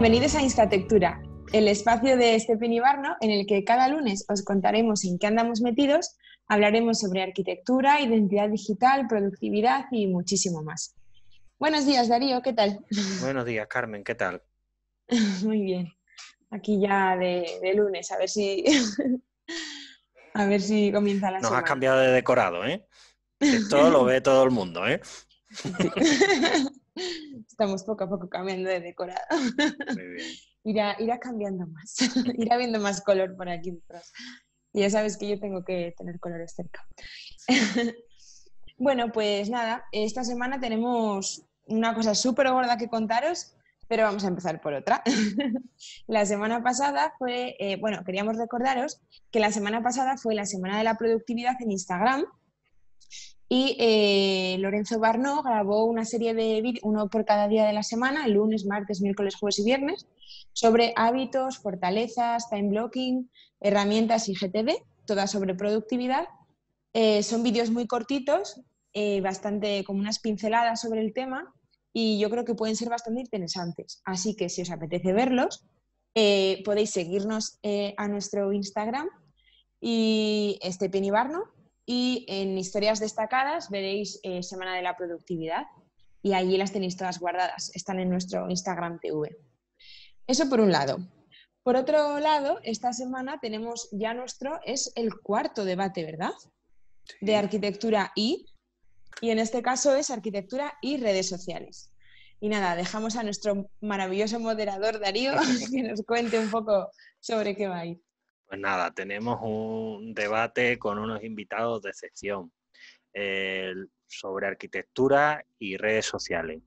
Bienvenidos a Instatectura, el espacio de y Barno en el que cada lunes os contaremos en qué andamos metidos, hablaremos sobre arquitectura, identidad digital, productividad y muchísimo más. Buenos días, Darío, ¿qué tal? Buenos días, Carmen, ¿qué tal? Muy bien. Aquí ya de, lunes, a ver si a ver si comienza la Nos has cambiado de decorado, ¿eh? Esto lo ve todo el mundo, ¿eh? estamos poco a poco cambiando de decorado. irá, cambiando más, irá viendo más color por aquí detrás. Y ya sabes que yo tengo que tener colores cerca. bueno, pues nada, esta semana tenemos una cosa súper gorda que contaros, pero vamos a empezar por otra. la semana pasada fue, eh, bueno, queríamos recordaros que la semana pasada fue la semana de la productividad en Instagram y eh, Lorenzo Barno grabó una serie de vídeos, uno por cada día de la semana, lunes, martes, miércoles, jueves y viernes, sobre hábitos, fortalezas, time blocking, herramientas y GTD, todas sobre productividad. Eh, son vídeos muy cortitos, eh, bastante como unas pinceladas sobre el tema y yo creo que pueden ser bastante interesantes. Así que si os apetece verlos, podéis seguirnos a nuestro Instagram y este Barno y en historias destacadas veréis eh, Semana de la Productividad y allí las tenéis todas guardadas. Están en nuestro Instagram TV. Eso por un lado. Por otro lado, esta semana tenemos ya nuestro, es el cuarto debate, ¿verdad? De arquitectura y, y en este caso es arquitectura y redes sociales. Y nada, dejamos a nuestro maravilloso moderador Darío que nos cuente un poco sobre qué va a ir. Pues nada, tenemos un debate con unos invitados de sección sobre arquitectura y redes sociales.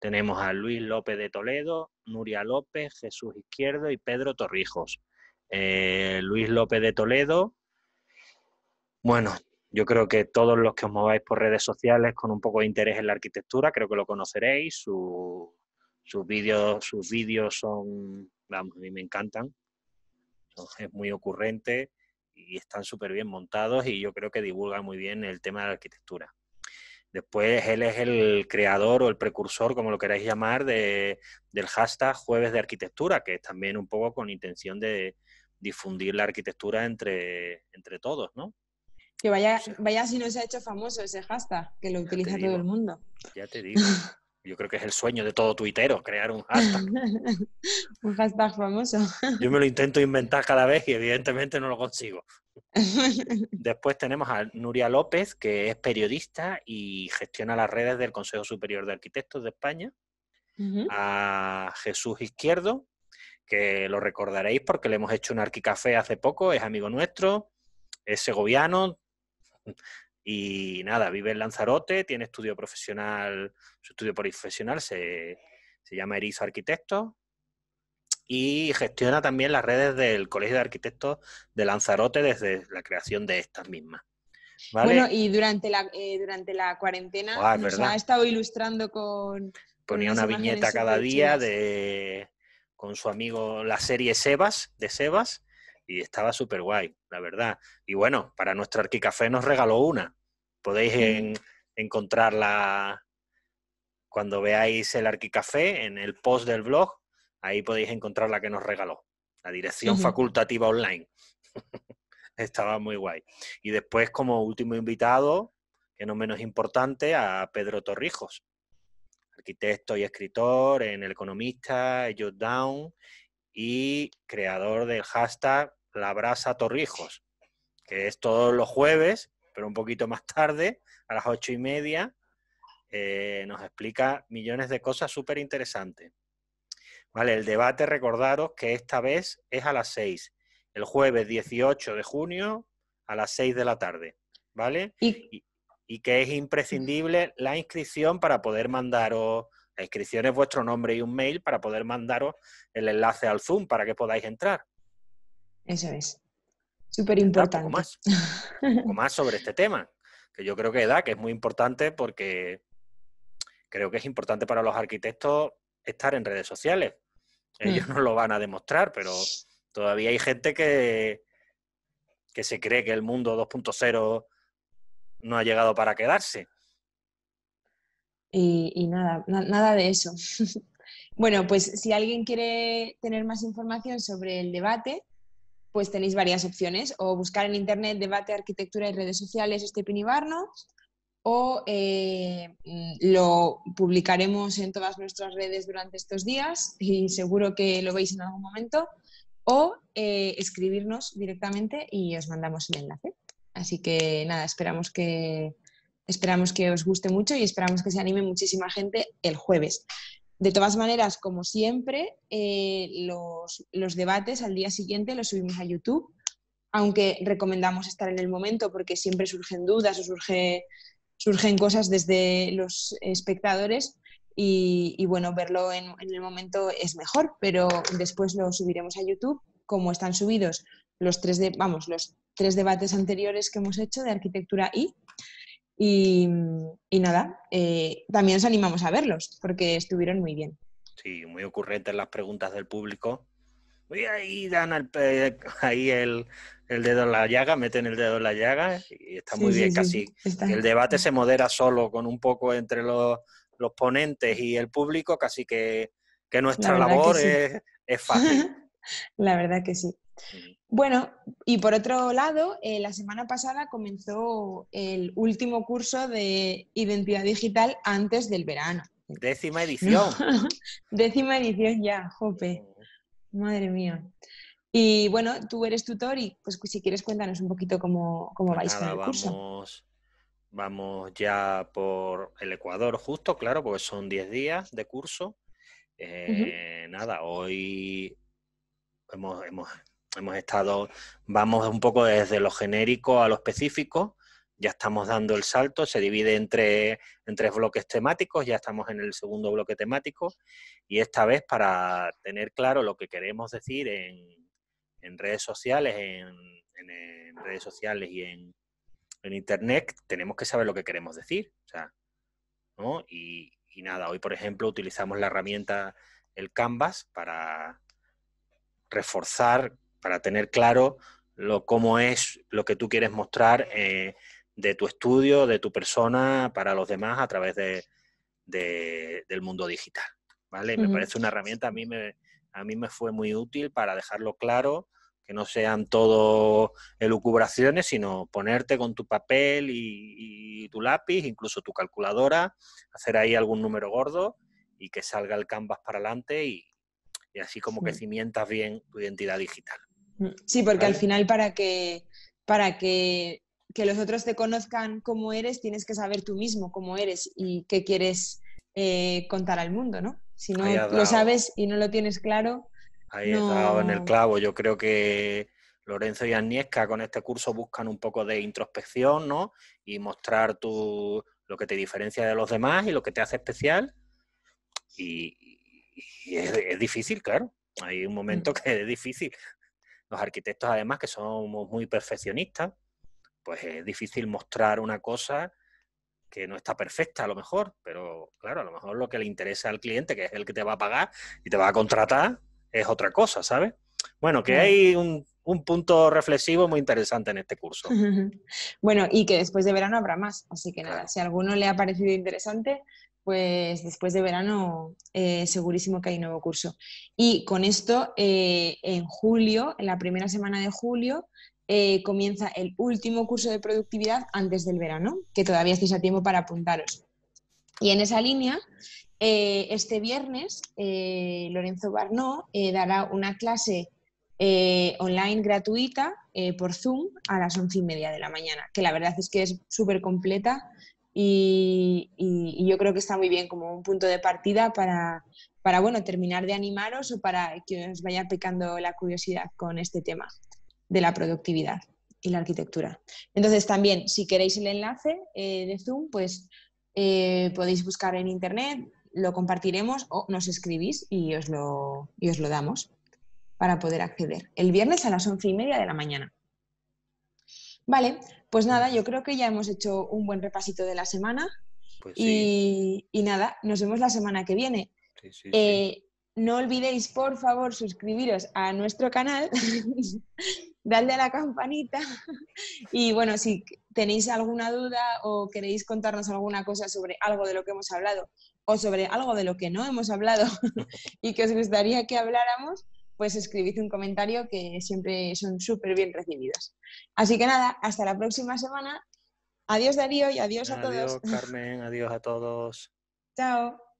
Tenemos a Luis López de Toledo, Nuria López, Jesús Izquierdo y Pedro Torrijos. Eh, Luis López de Toledo, bueno, yo creo que todos los que os mováis por redes sociales con un poco de interés en la arquitectura, creo que lo conoceréis. sus sus vídeos son, vamos, a mí me encantan es muy ocurrente y están súper bien montados y yo creo que divulga muy bien el tema de la arquitectura. Después él es el creador o el precursor, como lo queráis llamar, del hashtag Jueves de Arquitectura, que es también un poco con intención de difundir la arquitectura entre, entre todos, ¿no? Que vaya, vaya si no se ha hecho famoso ese hashtag, que lo utiliza todo el mundo. Ya te digo yo creo que es el sueño de todo tuitero, crear un hashtag. un hashtag famoso. yo me lo intento inventar cada vez y evidentemente no lo consigo. Después tenemos a Nuria López, que es periodista y gestiona las redes del Consejo Superior de Arquitectos de España. A Jesús Izquierdo, que lo recordaréis porque le hemos hecho un arquicafé hace poco, es amigo nuestro, es segoviano, y nada, vive en Lanzarote, tiene estudio profesional, su estudio profesional se, llama Erizo Arquitecto y gestiona también las redes del Colegio de Arquitectos de Lanzarote desde la creación de estas mismas. Bueno, y durante la, eh, durante la cuarentena ha estado ilustrando con... Ponía una viñeta cada día de, con su amigo la serie Sebas, de Sebas, y estaba súper guay, la verdad. Y bueno, para nuestro Arquicafé nos regaló una. Podéis mm. encontrarla cuando veáis el Arquicafé en el post del blog. Ahí podéis encontrar la que nos regaló, la dirección facultativa online. estaba muy guay. Y después, como último invitado, que no menos importante, a Pedro Torrijos, arquitecto y escritor en El Economista, Jot Down y creador del hashtag La Brasa Torrijos, que es todos los jueves, pero un poquito más tarde, a las ocho y media, eh, nos explica millones de cosas súper interesantes. Vale, el debate, recordaros que esta vez es a las seis, el jueves 18 de junio a las seis de la tarde, ¿vale? y que es imprescindible la inscripción para poder mandaros la inscripción es vuestro nombre y un mail para poder mandaros el enlace al Zoom para que podáis entrar. Eso es. Súper importante. Un, un poco más sobre este tema, que yo creo que da, que es muy importante porque creo que es importante para los arquitectos estar en redes sociales. Ellos mm. no lo van a demostrar, pero todavía hay gente que, que se cree que el mundo 2.0 no ha llegado para quedarse. Y, nada, nada de eso. bueno, pues si alguien quiere tener más información sobre el debate, pues tenéis varias opciones. O buscar en Internet debate, arquitectura y redes sociales este nos o eh, mm, lo publicaremos en todas nuestras redes durante estos días y seguro que lo veis en algún momento, o eh, escribirnos directamente y os mandamos el enlace. Así que nada, esperamos que, Esperamos que os guste mucho y esperamos que se anime muchísima gente el jueves. De todas maneras, como siempre, eh, los, los, debates al día siguiente los subimos a YouTube, aunque recomendamos estar en el momento porque siempre surgen dudas o surge, surgen cosas desde los espectadores y, bueno, verlo en, en el momento es mejor, pero después lo subiremos a YouTube como están subidos los tres, de, vamos, los tres debates anteriores que hemos hecho de arquitectura y y, nada, eh, también os animamos a verlos porque estuvieron muy bien. Sí, muy ocurrentes las preguntas del público. ahí dan ahí el, dedo en la llaga, meten el dedo en la llaga y está muy bien casi. El debate se modera solo con un poco entre los, ponentes y el público, casi que, nuestra labor es fácil. la verdad que sí. Bueno, y por otro lado, eh, la semana pasada comenzó el último curso de identidad digital antes del verano. Décima edición. Décima edición ya, jope. Madre mía. Y bueno, tú eres tutor y pues si quieres cuéntanos un poquito cómo, cómo pues vais el curso. Vamos, ya por el Ecuador justo, claro, porque son 10 días de curso. Eh, nada, hoy hemos hemos estado, vamos un poco desde lo genérico a lo específico, ya estamos dando el salto, se divide en tres, bloques temáticos, ya estamos en el segundo bloque temático y esta vez para tener claro lo que queremos decir en, en redes sociales, en, redes sociales y en, internet, tenemos que saber lo que queremos decir. y, y nada, hoy por ejemplo utilizamos la herramienta el Canvas para reforzar para tener claro lo, cómo es lo que tú quieres mostrar eh, de tu estudio, de tu persona, para los demás a través de, del mundo digital. ¿vale? Me parece una herramienta, a mí me, a mí me fue muy útil para dejarlo claro, que no sean todo elucubraciones, sino ponerte con tu papel y, tu lápiz, incluso tu calculadora, hacer ahí algún número gordo y que salga el canvas para adelante y, así como que cimientas bien tu identidad digital. Sí, porque al final para que, para que, los otros te conozcan cómo eres, tienes que saber tú mismo cómo eres y qué quieres eh, contar al mundo, ¿no? Si no lo sabes y no lo tienes claro. Ahí está, en el clavo. Yo creo que Lorenzo y Agnieszka con este curso buscan un poco de introspección, ¿no? Y mostrar tu, lo que te diferencia de los demás y lo que te hace especial. Y, es difícil, claro. Hay un momento mm. que es difícil los arquitectos, además, que somos muy perfeccionistas, pues es difícil mostrar una cosa que no está perfecta a lo mejor, pero claro, a lo mejor lo que le interesa al cliente, que es el que te va a pagar y te va a contratar, es otra cosa, ¿sabes? Bueno, que hay un, punto reflexivo muy interesante en este curso. Bueno, y que después de verano habrá más, así que nada, si a alguno le ha parecido interesante, pues después de verano eh, segurísimo que hay nuevo curso. Y con esto, eh, en julio, en la primera semana de julio, eh, comienza el último curso de productividad antes del verano, que todavía estáis a tiempo para apuntaros. Y en esa línea, este viernes, Lorenzo Barnó dará una clase online gratuita por Zoom a las once y media de la mañana, que la verdad es que es súper completa y, yo creo que está muy bien como un punto de partida para, para bueno, terminar de animaros o para que os vaya picando la curiosidad con este tema de la productividad y la arquitectura. Entonces también, si queréis el enlace eh, de Zoom, pues eh, podéis buscar en Internet, lo compartiremos o nos escribís y os lo, y os lo damos para poder acceder. El viernes a las once y media de la mañana. Vale, pues nada, yo creo que ya hemos hecho un buen repasito de la semana. Pues y, nada, nos vemos la semana que viene. Eh, no olvidéis, por favor, suscribiros a nuestro canal, darle a la campanita y bueno, si tenéis alguna duda o queréis contarnos alguna cosa sobre algo de lo que hemos hablado o sobre algo de lo que no hemos hablado y que os gustaría que habláramos, pues escribid un comentario que siempre son súper bien recibidos. Así que nada, hasta la próxima semana. Adiós Darío y adiós, a todos. Adiós Carmen, adiós a todos. Chao.